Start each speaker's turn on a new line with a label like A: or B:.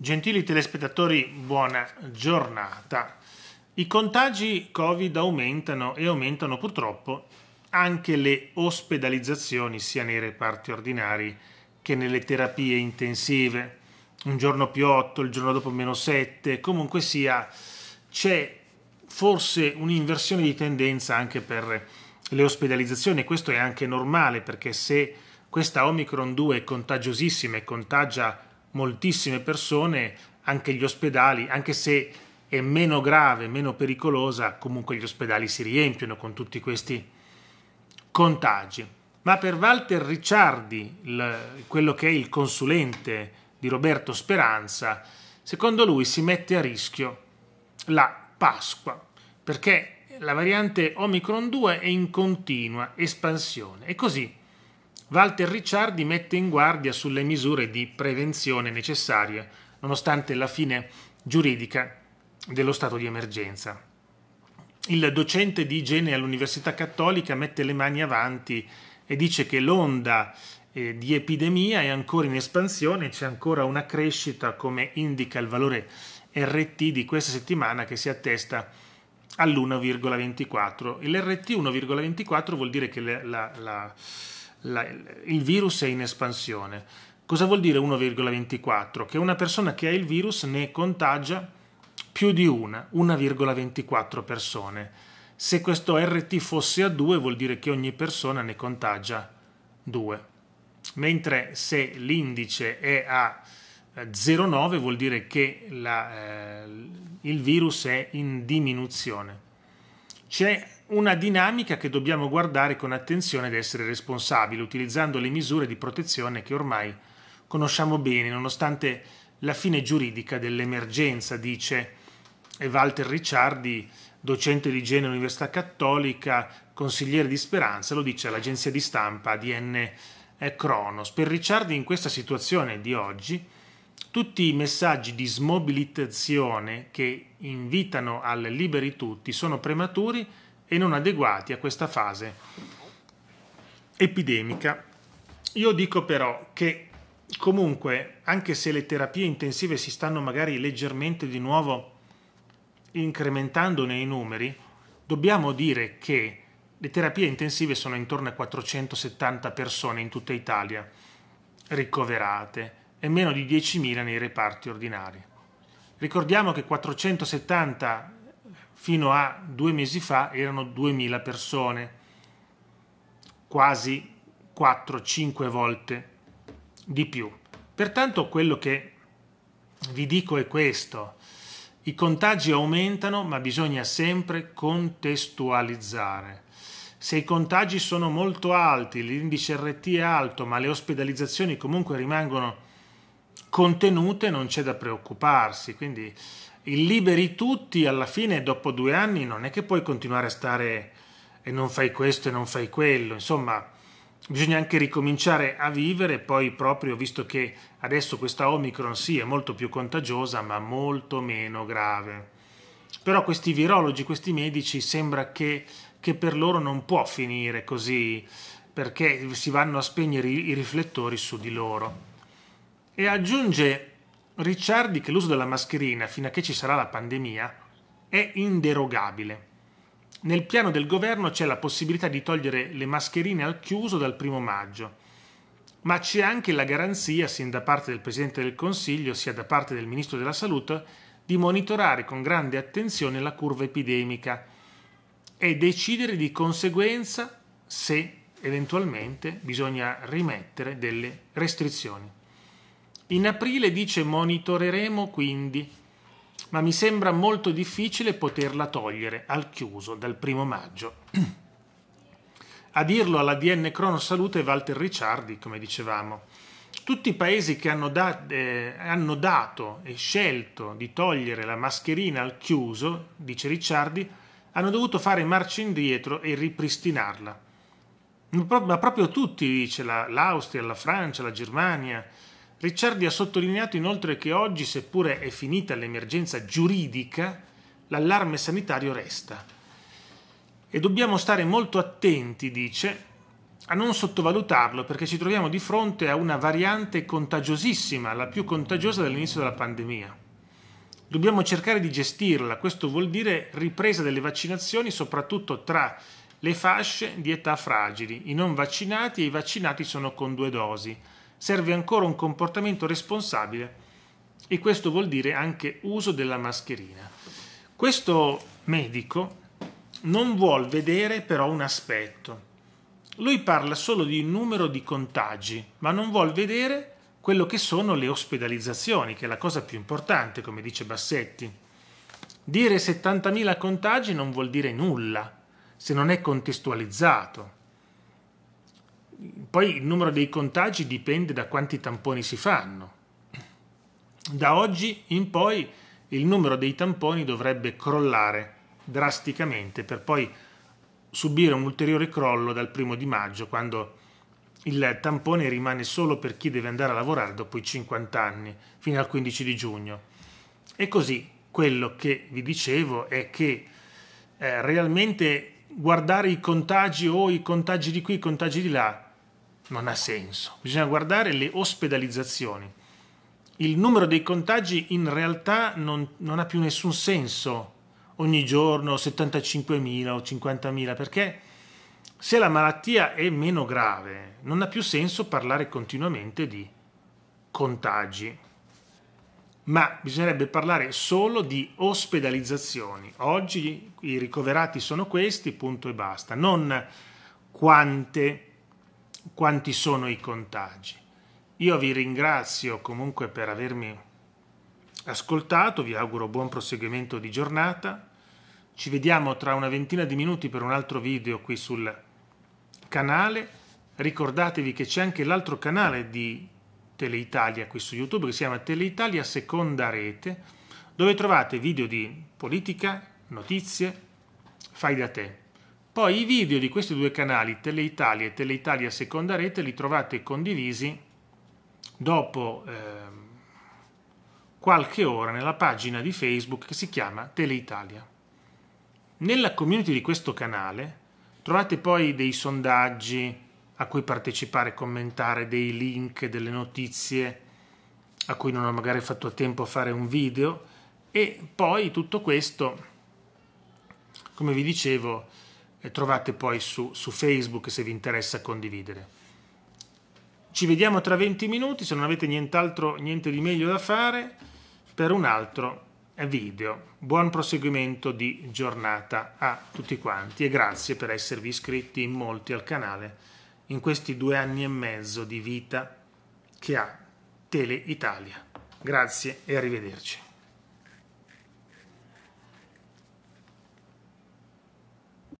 A: Gentili telespettatori, buona giornata. I contagi Covid aumentano e aumentano purtroppo anche le ospedalizzazioni sia nei reparti ordinari che nelle terapie intensive. Un giorno più 8, il giorno dopo meno 7, comunque sia c'è forse un'inversione di tendenza anche per le ospedalizzazioni. Questo è anche normale perché se questa Omicron 2 è contagiosissima e contagia moltissime persone, anche gli ospedali, anche se è meno grave, meno pericolosa, comunque gli ospedali si riempiono con tutti questi contagi. Ma per Walter Ricciardi, il, quello che è il consulente di Roberto Speranza, secondo lui si mette a rischio la Pasqua, perché la variante Omicron 2 è in continua espansione e così Walter Ricciardi mette in guardia sulle misure di prevenzione necessarie, nonostante la fine giuridica dello stato di emergenza. Il docente di igiene all'Università Cattolica mette le mani avanti e dice che l'onda eh, di epidemia è ancora in espansione, c'è ancora una crescita come indica il valore RT di questa settimana che si attesta all'1,24. L'RT 1,24 vuol dire che la, la la, il virus è in espansione. Cosa vuol dire 1,24? Che una persona che ha il virus ne contagia più di una, 1,24 persone. Se questo RT fosse a 2 vuol dire che ogni persona ne contagia 2. Mentre se l'indice è a 0,9 eh, vuol dire che la, eh, il virus è in diminuzione. C'è una dinamica che dobbiamo guardare con attenzione ed essere responsabili, utilizzando le misure di protezione che ormai conosciamo bene, nonostante la fine giuridica dell'emergenza, dice Walter Ricciardi, docente di igiene all'Università Cattolica, consigliere di Speranza, lo dice all'agenzia di stampa ADN Cronos. Per Ricciardi in questa situazione di oggi, tutti i messaggi di smobilitazione che invitano al liberi tutti sono prematuri e non adeguati a questa fase epidemica. Io dico però che comunque, anche se le terapie intensive si stanno magari leggermente di nuovo incrementando nei numeri, dobbiamo dire che le terapie intensive sono intorno a 470 persone in tutta Italia ricoverate e meno di 10.000 nei reparti ordinari. Ricordiamo che 470 fino a due mesi fa erano 2000 persone, quasi 4-5 volte di più. Pertanto quello che vi dico è questo, i contagi aumentano ma bisogna sempre contestualizzare. Se i contagi sono molto alti, l'indice RT è alto ma le ospedalizzazioni comunque rimangono contenute non c'è da preoccuparsi, quindi il liberi tutti alla fine dopo due anni non è che puoi continuare a stare e non fai questo e non fai quello, insomma bisogna anche ricominciare a vivere poi proprio visto che adesso questa Omicron sì è molto più contagiosa ma molto meno grave. Però questi virologi, questi medici sembra che, che per loro non può finire così perché si vanno a spegnere i riflettori su di loro. E aggiunge Ricciardi che l'uso della mascherina, fino a che ci sarà la pandemia, è inderogabile. Nel piano del governo c'è la possibilità di togliere le mascherine al chiuso dal primo maggio ma c'è anche la garanzia, sin da parte del Presidente del Consiglio sia da parte del Ministro della Salute, di monitorare con grande attenzione la curva epidemica e decidere di conseguenza se eventualmente bisogna rimettere delle restrizioni. In aprile dice monitoreremo quindi, ma mi sembra molto difficile poterla togliere al chiuso dal primo maggio. A dirlo all'ADN Crono Salute Walter Ricciardi, come dicevamo. Tutti i paesi che hanno, da, eh, hanno dato e scelto di togliere la mascherina al chiuso, dice Ricciardi, hanno dovuto fare marcia indietro e ripristinarla. Ma proprio tutti, dice l'Austria, la Francia, la Germania, Ricciardi ha sottolineato inoltre che oggi, seppure è finita l'emergenza giuridica, l'allarme sanitario resta. E dobbiamo stare molto attenti, dice, a non sottovalutarlo perché ci troviamo di fronte a una variante contagiosissima, la più contagiosa dall'inizio della pandemia. Dobbiamo cercare di gestirla, questo vuol dire ripresa delle vaccinazioni soprattutto tra le fasce di età fragili, i non vaccinati e i vaccinati sono con due dosi serve ancora un comportamento responsabile e questo vuol dire anche uso della mascherina. Questo medico non vuol vedere però un aspetto. Lui parla solo di numero di contagi, ma non vuol vedere quello che sono le ospedalizzazioni, che è la cosa più importante, come dice Bassetti. Dire 70.000 contagi non vuol dire nulla se non è contestualizzato poi il numero dei contagi dipende da quanti tamponi si fanno. Da oggi in poi il numero dei tamponi dovrebbe crollare drasticamente per poi subire un ulteriore crollo dal primo di maggio quando il tampone rimane solo per chi deve andare a lavorare dopo i 50 anni fino al 15 di giugno. E così quello che vi dicevo è che eh, realmente guardare i contagi o i contagi di qui, i contagi di là non ha senso. Bisogna guardare le ospedalizzazioni. Il numero dei contagi in realtà non, non ha più nessun senso ogni giorno 75.000 o 50.000 perché se la malattia è meno grave non ha più senso parlare continuamente di contagi ma bisognerebbe parlare solo di ospedalizzazioni. Oggi i ricoverati sono questi, punto e basta, non quante quanti sono i contagi. Io vi ringrazio comunque per avermi ascoltato, vi auguro buon proseguimento di giornata. Ci vediamo tra una ventina di minuti per un altro video qui sul canale. Ricordatevi che c'è anche l'altro canale di Teleitalia qui su YouTube che si chiama Teleitalia Seconda Rete, dove trovate video di politica, notizie, fai da te. Poi i video di questi due canali, Teleitalia e Teleitalia Seconda Rete, li trovate condivisi dopo eh, qualche ora nella pagina di Facebook che si chiama Teleitalia. Nella community di questo canale trovate poi dei sondaggi a cui partecipare, commentare, dei link, delle notizie a cui non ho magari fatto a tempo a fare un video e poi tutto questo, come vi dicevo, e trovate poi su, su Facebook se vi interessa condividere. Ci vediamo tra 20 minuti, se non avete nient'altro, niente di meglio da fare, per un altro video. Buon proseguimento di giornata a tutti quanti e grazie per esservi iscritti in molti al canale in questi due anni e mezzo di vita che ha Tele Italia. Grazie e arrivederci.